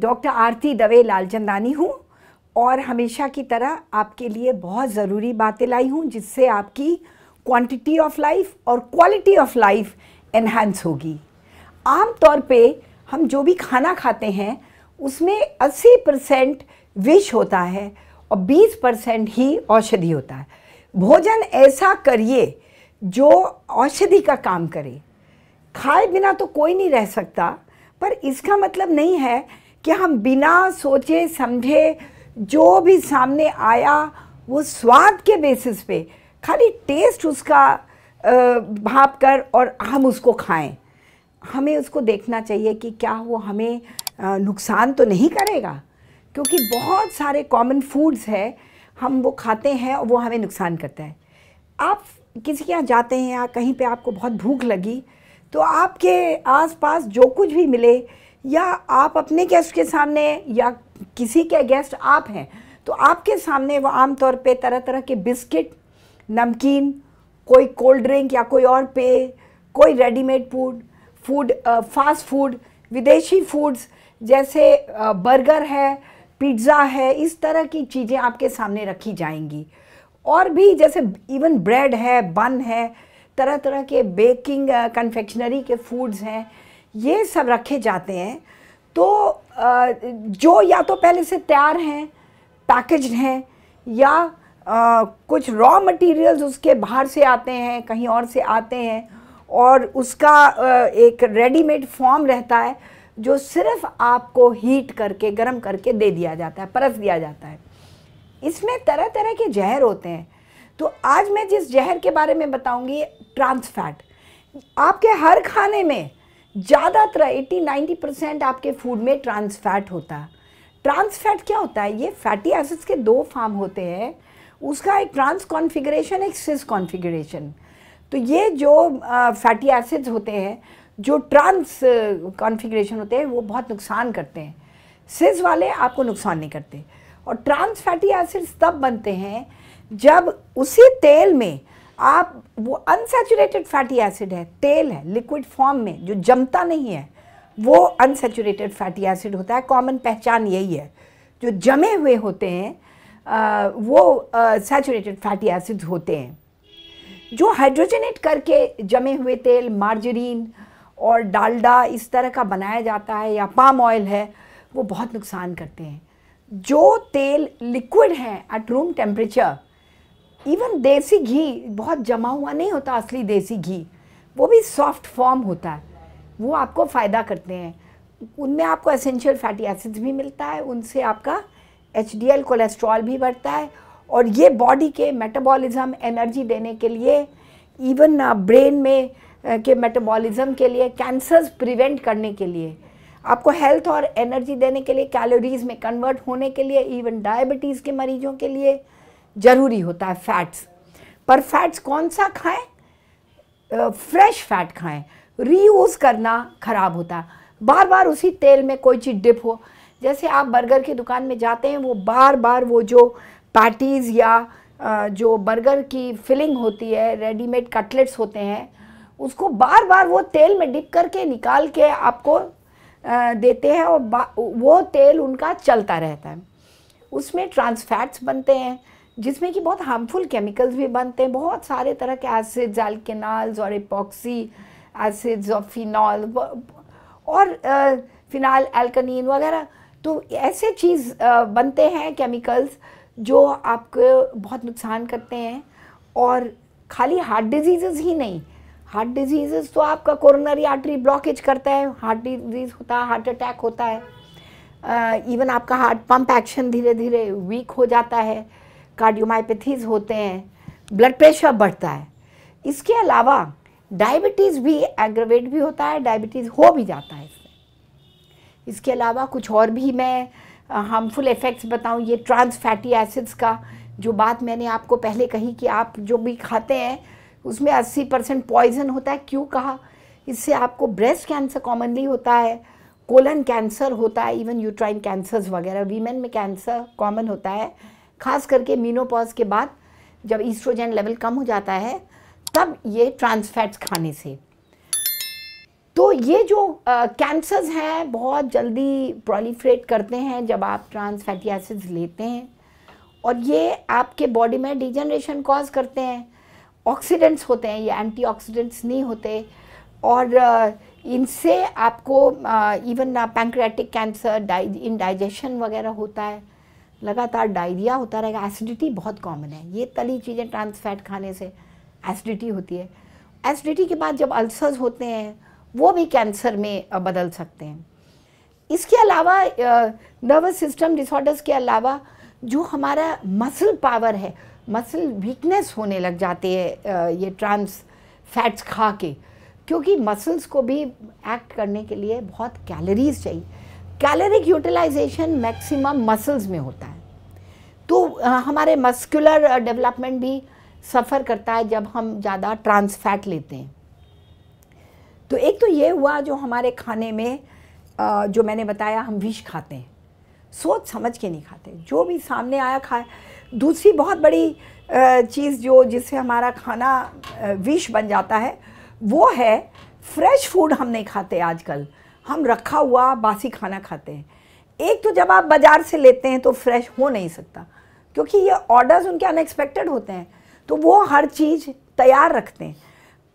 doctor आरती दवे लालचंदानी हूँ और हमेशा की तरह आपके लिए बहुत ज़रूरी बातें लाई हूँ जिससे आपकी क्वांटिटी ऑफ लाइफ और क्वालिटी ऑफ लाइफ इन्हांस होगी आम तौर पे हम जो भी खाना खाते हैं उसमें 80 परसेंट विष होता है और 20 परसेंट ही औषधि होता है भोजन ऐसा करिए जो औषधि का काम करे खाए बिना तो कोई नहीं रह सकता पर इसका मतलब नहीं है कि हम बिना सोचे समझे जो भी सामने आया वो स्वाद के बेसिस पे खाली टेस्ट उसका भाप कर और हम उसको खाएं हमें उसको देखना चाहिए कि क्या वो हमें नुकसान तो नहीं करेगा क्योंकि बहुत सारे कॉमन फूड्स है हम वो खाते हैं और वो हमें नुकसान करता है आप किसी के यहाँ जाते हैं या कहीं पे आपको बहुत भूख लगी तो आपके आसपास जो कुछ भी मिले या आप अपने गेस्ट के सामने या किसी के गेस्ट आप हैं तो आपके सामने वो आमतौर पे तरह तरह के बिस्किट नमकीन कोई कोल्ड ड्रिंक या कोई और पेय कोई readymade food food fast food विदेशी फूड्स जैसे बर्गर है पिज्ज़ा है इस तरह की चीज़ें आपके सामने रखी जाएंगी और भी जैसे इवन ब्रेड है बन है तरह तरह के बेकिंग कन्फेक्शनरी के फूड्स हैं ये सब रखे जाते हैं तो जो या तो पहले से तैयार हैं पैकेज हैं या कुछ रॉ मटेरियल्स उसके बाहर से आते हैं कहीं और से आते हैं और उसका एक रेडीमेड फॉर्म रहता है जो सिर्फ आपको हीट करके गर्म करके दे दिया जाता है परस दिया जाता है इसमें तरह तरह के जहर होते हैं तो आज मैं जिस जहर के बारे में बताऊंगी ट्रांसफैट आपके हर खाने में ज़्यादातर 80-90 परसेंट आपके फूड में ट्रांस फैट होता है ट्रांस फैट क्या होता है ये फैटी एसिड्स के दो फार्म होते हैं उसका एक ट्रांस कॉन्फिगरेशन एक सिस कॉन्फिगरेशन तो ये जो फैटी एसिड्स होते हैं जो ट्रांस कॉन्फिगरेशन होते हैं वो बहुत नुकसान करते हैं सिस वाले आपको नुकसान नहीं करते और ट्रांस फैटी एसिड्स तब बनते हैं जब उसी तेल में आप वो अनसेचुरेटेड फैटी एसिड है तेल है लिक्विड फॉर्म में जो जमता नहीं है वो अनसेचुरेटेड फैटी एसिड होता है कॉमन पहचान यही है जो जमे हुए होते हैं आ, वो सेचुरेटेड फैटी एसिड होते हैं जो हाइड्रोजनेट करके जमे हुए तेल मार्जरीन और डालडा इस तरह का बनाया जाता है या पाम ऑयल है वो बहुत नुकसान करते हैं जो तेल लिक्विड हैं एट रूम टेम्परेचर इवन देसी घी बहुत जमा हुआ नहीं होता असली देसी घी वो भी सॉफ्ट फॉर्म होता है वो आपको फ़ायदा करते हैं उनमें आपको एसेंशियल फैटी एसिड्स भी मिलता है उनसे आपका एच कोलेस्ट्रॉल भी बढ़ता है और ये बॉडी के मेटाबॉलिज्म एनर्जी देने के लिए इवन ब्रेन uh, में uh, के मेटाबॉलिज्म के लिए कैंसर्स प्रिवेंट करने के लिए आपको हेल्थ और एनर्जी देने के लिए कैलोरीज में कन्वर्ट होने के लिए इवन डायबिटीज़ के मरीजों के लिए जरूरी होता है फैट्स पर फैट्स कौन सा खाएं फ्रेश फैट खाएं रीयूज़ करना ख़राब होता है बार बार उसी तेल में कोई चीज़ डिप हो जैसे आप बर्गर की दुकान में जाते हैं वो बार बार वो जो पैटीज़ या जो बर्गर की फिलिंग होती है रेडीमेड कटलेट्स होते हैं उसको बार बार वो तेल में डिप करके निकाल के आपको देते हैं और वो तेल उनका चलता रहता है उसमें ट्रांसफैट्स बनते हैं जिसमें कि बहुत हार्मफुल केमिकल्स भी बनते हैं बहुत सारे तरह के एसिड्स एल्केनाल्स और एपॉक्सी एसिड्स और फिनॉल और फिनाल एल्कनिन वगैरह तो ऐसे चीज़ बनते हैं केमिकल्स जो आपको बहुत नुकसान करते हैं और खाली हार्ट डिजीज़ ही नहीं हार्ट डिजीज़ तो आपका कोरोनरी आर्टरी ब्लॉकेज करता है हार्ट डिजीज़ होता है हार्ट अटैक होता है इवन आपका हार्ट पंप एक्शन धीरे धीरे वीक हो जाता है कार्डियोमायोपैथीज होते हैं ब्लड प्रेशर बढ़ता है इसके अलावा डायबिटीज़ भी एग्रवेट भी होता है डायबिटीज़ हो भी जाता है इसमें इसके अलावा कुछ और भी मैं हार्मफुल इफ़ेक्ट्स बताऊं ये ट्रांस फैटी एसिड्स का जो बात मैंने आपको पहले कही कि आप जो भी खाते हैं उसमें 80 परसेंट पॉइजन होता है क्यों कहा इससे आपको ब्रेस्ट कैंसर कॉमनली होता है कोलन कैंसर होता है इवन यूट्राइन कैंसर्स वगैरह वीमेन में कैंसर कॉमन होता है खास करके मीनोपॉज के बाद जब ईस्ट्रोजन लेवल कम हो जाता है तब ये ट्रांसफैट्स खाने से तो ये जो कैंसर्स हैं बहुत जल्दी प्रोलीफ्रेट करते हैं जब आप ट्रांस फैटी एसिड्स लेते हैं और ये आपके बॉडी में डिजनरेशन कॉज करते हैं ऑक्सीडेंट्स होते हैं ये एंटीऑक्सीडेंट्स नहीं होते और इनसे आपको even pancreatic cancer indigestion वगैरह होता है लगातार डायरिया होता रहेगा एसिडिटी बहुत कॉमन है ये तली चीज़ें ट्रांस फैट खाने से एसिडिटी होती है एसिडिटी के बाद जब अल्सर्स होते हैं वो भी कैंसर में बदल सकते हैं इसके अलावा नर्वस सिस्टम डिसऑर्डर्स के अलावा जो हमारा मसल पावर है मसल वीकनेस होने लग जाते हैं ये ट्रांस फैट्स खा के क्योंकि मसल्स को भी एक्ट करने के लिए बहुत कैलोरीज चाहिए कैलोरिक यूटिलाइजेशन मैक्सिमम मसल्स में होता है हमारे मस्कुलर डेवलपमेंट भी सफ़र करता है जब हम ज़्यादा ट्रांस फैट लेते हैं तो एक तो ये हुआ जो हमारे खाने में जो मैंने बताया हम विष खाते हैं सोच समझ के नहीं खाते जो भी सामने आया खा दूसरी बहुत बड़ी चीज़ जो जिससे हमारा खाना विष बन जाता है वो है फ्रेश फूड हम नहीं खाते आजकल हम रखा हुआ बासी खाना खाते हैं एक तो जब आप बाज़ार से लेते हैं तो फ्रेश हो नहीं सकता क्योंकि ये ऑर्डर्स उनके अनएक्सपेक्टेड होते हैं तो वो हर चीज़ तैयार रखते हैं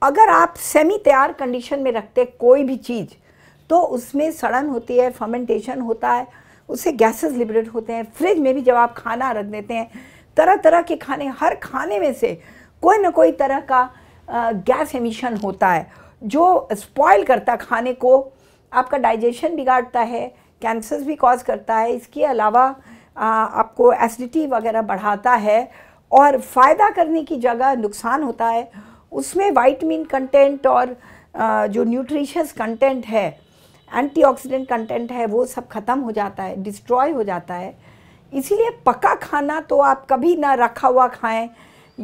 अगर आप सेमी तैयार कंडीशन में रखते कोई भी चीज़ तो उसमें सड़न होती है फर्मेंटेशन होता है उससे गैसेस लिबरेट होते हैं फ्रिज में भी जब आप खाना रख देते हैं तरह तरह के खाने हर खाने में से कोई ना कोई तरह का गैस एमिशन होता है जो स्पॉयल करता है खाने को आपका डाइजेशन बिगाड़ता है कैंसर्स भी कॉज करता है इसके अलावा आपको एसिडिटी वगैरह बढ़ाता है और फ़ायदा करने की जगह नुकसान होता है उसमें वाइटमिन कंटेंट और जो न्यूट्रिशस कंटेंट है एंटीऑक्सीडेंट कंटेंट है वो सब ख़त्म हो जाता है डिस्ट्रॉय हो जाता है इसीलिए पका खाना तो आप कभी ना रखा हुआ खाएं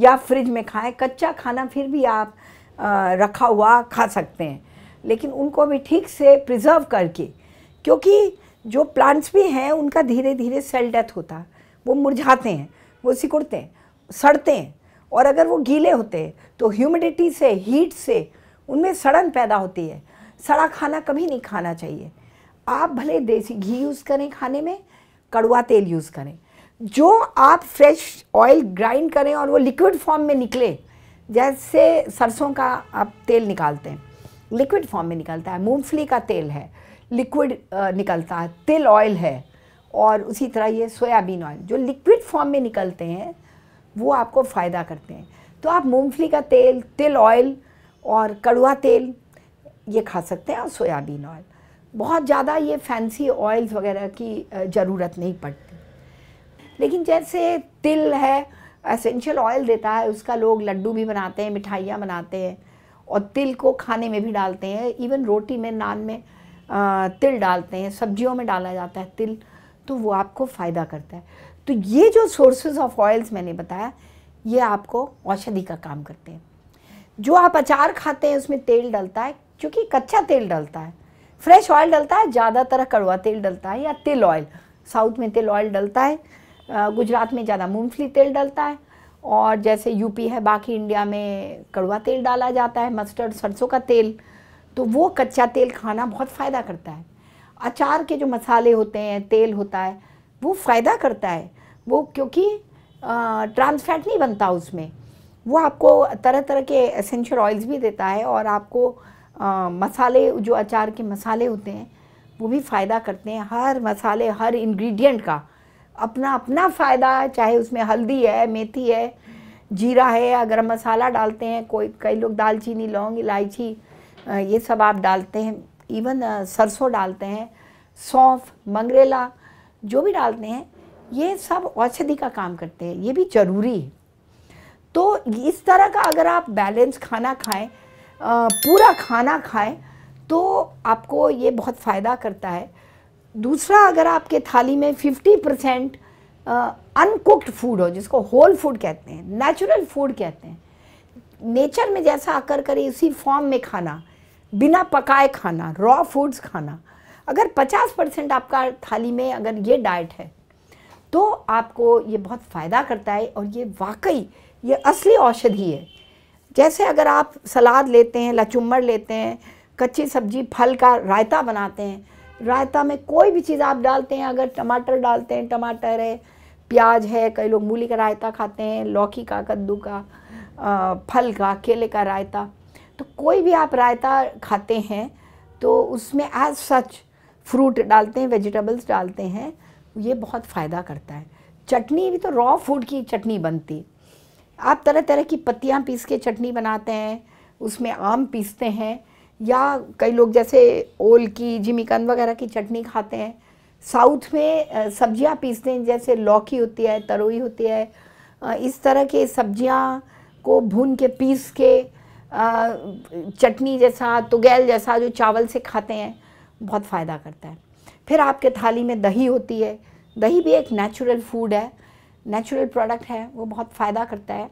या फ्रिज में खाएं कच्चा खाना फिर भी आप आ, रखा हुआ खा सकते हैं लेकिन उनको भी ठीक से प्रिजर्व करके क्योंकि जो प्लांट्स भी हैं उनका धीरे धीरे सेल डेथ होता है वो मुरझाते हैं वो सिकुड़ते हैं सड़ते हैं और अगर वो गीले होते हैं तो ह्यूमिडिटी से हीट से उनमें सड़न पैदा होती है सड़ा खाना कभी नहीं खाना चाहिए आप भले देसी घी यूज़ करें खाने में कड़वा तेल यूज़ करें जो आप फ्रेश ऑयल ग्राइंड करें और वो लिक्विड फॉर्म में निकले जैसे सरसों का आप तेल निकालते हैं लिक्विड फॉर्म में निकलता है मूंगफली का तेल है लिक्विड uh, निकलता है तिल ऑयल है और उसी तरह ये सोयाबीन ऑयल जो लिक्विड फॉर्म में निकलते हैं वो आपको फ़ायदा करते हैं तो आप मूंगफली का तेल तिल ऑयल और कड़ुआ तेल ये खा सकते हैं और सोयाबीन ऑयल बहुत ज़्यादा ये फैंसी ऑयल्स वगैरह की uh, ज़रूरत नहीं पड़ती लेकिन जैसे तिल है एसेंशियल ऑयल देता है उसका लोग लड्डू भी बनाते हैं मिठाइयाँ बनाते हैं और तिल को खाने में भी डालते हैं इवन रोटी में नान में तिल डालते हैं सब्जियों में डाला जाता है तिल तो वो आपको फ़ायदा करता है तो ये जो सोर्सेज ऑफ ऑयल्स मैंने बताया ये आपको औषधि का काम करते हैं जो आप अचार खाते हैं उसमें तेल डलता है क्योंकि कच्चा तेल डलता है फ्रेश ऑयल डलता है ज़्यादातर कड़वा तेल डलता है या तिल ऑयल साउथ में तिल ऑयल डलता है गुजरात में ज़्यादा मूंगफली तेल डलता है और जैसे यूपी है बाकी इंडिया में कड़वा तेल डाला जाता है मस्टर्ड सरसों का तेल तो वो कच्चा तेल खाना बहुत फ़ायदा करता है अचार के जो मसाले होते हैं तेल होता है वो फ़ायदा करता है वो क्योंकि ट्रांसफैट नहीं बनता उसमें वो आपको तरह तरह के एसेंशियल ऑयल्स भी देता है और आपको आ, मसाले जो अचार के मसाले होते हैं वो भी फ़ायदा करते हैं हर मसाले हर इंग्रेडिएंट का अपना अपना फ़ायदा चाहे उसमें हल्दी है मेथी है जीरा है गर्म मसाला डालते हैं कोई कई लोग दालचीनी लौंग इलायची ये सब आप डालते हैं इवन सरसों डालते हैं सौंफ मंगरेला जो भी डालते हैं ये सब औषधि का काम करते हैं ये भी ज़रूरी है तो इस तरह का अगर आप बैलेंस खाना खाएं पूरा खाना खाएं तो आपको ये बहुत फ़ायदा करता है दूसरा अगर आपके थाली में 50 परसेंट अनकुक्ड फूड हो जिसको होल फूड कहते हैं नेचुरल फूड कहते हैं नेचर में जैसा आकर करें उसी फॉर्म में खाना बिना पकाए खाना रॉ फूड्स खाना अगर 50 परसेंट आपका थाली में अगर ये डाइट है तो आपको ये बहुत फ़ायदा करता है और ये वाकई ये असली औषधि है जैसे अगर आप सलाद लेते हैं लचुम्बर लेते हैं कच्ची सब्जी फल का रायता बनाते हैं रायता में कोई भी चीज़ आप डालते हैं अगर टमाटर डालते हैं टमाटर है प्याज है कई लोग मूली का रायता खाते हैं लौकी का कद्दू का आ, फल का केले का रायता तो कोई भी आप रायता खाते हैं तो उसमें एज सच फ्रूट डालते हैं वेजिटेबल्स डालते हैं ये बहुत फ़ायदा करता है चटनी भी तो रॉ फूड की चटनी बनती आप तरह तरह की पत्तियाँ पीस के चटनी बनाते हैं उसमें आम पीसते हैं या कई लोग जैसे ओल की जिमीकंद वगैरह की चटनी खाते हैं साउथ में सब्ज़ियाँ पीसते हैं जैसे लौकी होती है तरोई होती है इस तरह के सब्ज़ियाँ को भून के पीस के चटनी जैसा तुगैल जैसा जो चावल से खाते हैं बहुत फ़ायदा करता है फिर आपके थाली में दही होती है दही भी एक नेचुरल फूड है नेचुरल प्रोडक्ट है वो बहुत फ़ायदा करता है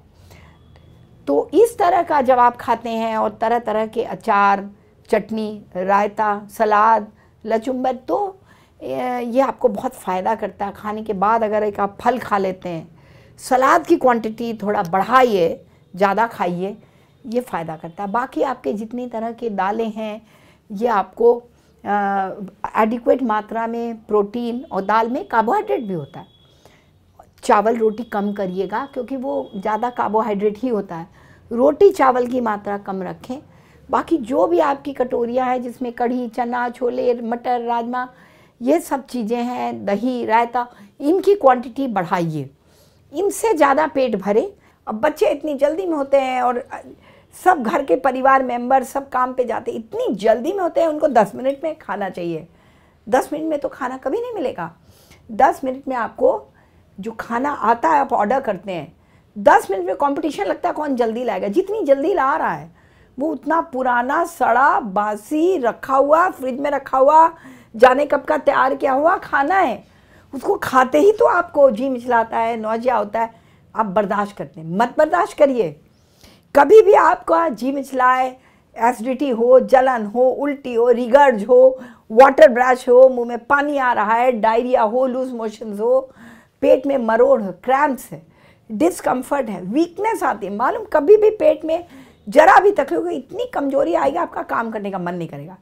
तो इस तरह का जब आप खाते हैं और तरह तरह के अचार चटनी रायता सलाद लचुम्बर तो ये आपको बहुत फ़ायदा करता है खाने के बाद अगर एक आप फल खा लेते हैं सलाद की क्वांटिटी थोड़ा बढ़ाइए ज़्यादा खाइए ये फ़ायदा करता है बाकी आपके जितनी तरह के दालें हैं ये आपको एडिक्वेट मात्रा में प्रोटीन और दाल में कार्बोहाइड्रेट भी होता है चावल रोटी कम करिएगा क्योंकि वो ज़्यादा कार्बोहाइड्रेट ही होता है रोटी चावल की मात्रा कम रखें बाकी जो भी आपकी कटोरियाँ हैं जिसमें कढ़ी चना छोले मटर राजमा ये सब चीज़ें हैं दही रायता इनकी क्वांटिटी बढ़ाइए इनसे ज़्यादा पेट भरे अब बच्चे इतनी जल्दी में होते हैं और सब घर के परिवार मेंबर सब काम पे जाते इतनी जल्दी में होते हैं उनको दस मिनट में खाना चाहिए दस मिनट में तो खाना कभी नहीं मिलेगा दस मिनट में आपको जो खाना आता है आप ऑर्डर करते हैं दस मिनट में कंपटीशन लगता है कौन जल्दी लाएगा जितनी जल्दी ला रहा है वो उतना पुराना सड़ा बासी रखा हुआ फ्रिज में रखा हुआ जाने कब का तैयार किया हुआ खाना है उसको खाते ही तो आपको जी मिचलाता है नौजिया होता है आप बर्दाश्त करते हैं मत बर्दाश्त करिए कभी भी आपका जी मिचलाए एसिडिटी हो जलन हो उल्टी हो रिगर्ज हो वाटर ब्रश हो मुंह में पानी आ रहा है डायरिया हो लूज मोशंस हो पेट में मरोड़ हो क्रैम्प्स है डिसकम्फर्ट है वीकनेस आती है मालूम कभी भी पेट में जरा भी तकलीफ इतनी कमजोरी आएगी आपका काम करने का मन नहीं करेगा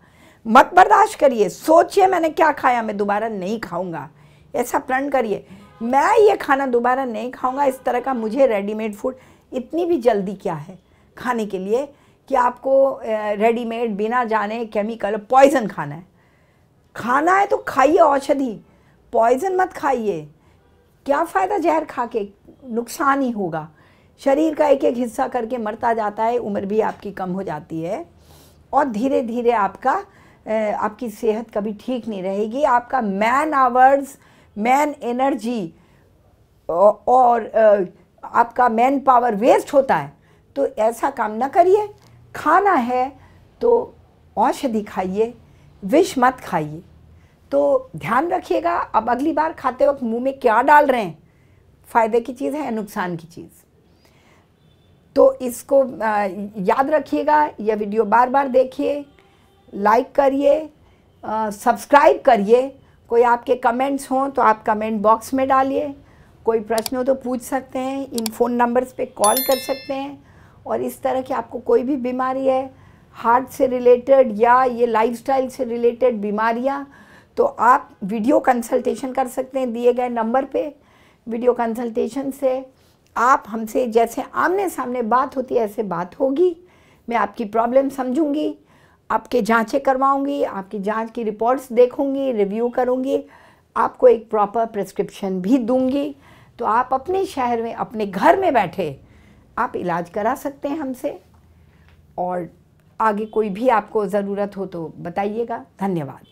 मत बर्दाश्त करिए सोचिए मैंने क्या खाया मैं दोबारा नहीं खाऊंगा ऐसा प्रण करिए मैं ये खाना दोबारा नहीं खाऊंगा इस तरह का मुझे रेडीमेड फूड इतनी भी जल्दी क्या है खाने के लिए कि आपको रेडीमेड बिना जाने केमिकल पॉइजन खाना है खाना है तो खाइए औषधि पॉइजन मत खाइए क्या फ़ायदा जहर खा के नुकसान ही होगा शरीर का एक एक हिस्सा करके मरता जाता है उम्र भी आपकी कम हो जाती है और धीरे धीरे आपका आपकी सेहत कभी ठीक नहीं रहेगी आपका मैन आवर्स मैन एनर्जी और आपका मैन पावर वेस्ट होता है तो ऐसा काम ना करिए खाना है तो औषधि खाइए विष मत खाइए तो ध्यान रखिएगा अब अगली बार खाते वक्त मुंह में क्या डाल रहे हैं फ़ायदे की चीज़ है या नुकसान की चीज़ तो इसको याद रखिएगा यह वीडियो बार बार देखिए लाइक करिए सब्सक्राइब करिए कोई आपके कमेंट्स हों तो आप कमेंट बॉक्स में डालिए कोई प्रश्न हो तो पूछ सकते हैं इन फ़ोन नंबर्स पे कॉल कर सकते हैं और इस तरह की आपको कोई भी बीमारी है हार्ट से रिलेटेड या ये लाइफस्टाइल से रिलेटेड बीमारियाँ तो आप वीडियो कंसल्टेशन कर सकते हैं दिए गए नंबर पे वीडियो कंसल्टेशन से आप हमसे जैसे आमने सामने बात होती है ऐसे बात होगी मैं आपकी प्रॉब्लम समझूंगी आपके जांचें करवाऊंगी आपकी जांच की रिपोर्ट्स देखूंगी रिव्यू करूंगी आपको एक प्रॉपर प्रिस्क्रिप्शन भी दूंगी तो आप अपने शहर में अपने घर में बैठे आप इलाज करा सकते हैं हमसे और आगे कोई भी आपको ज़रूरत हो तो बताइएगा धन्यवाद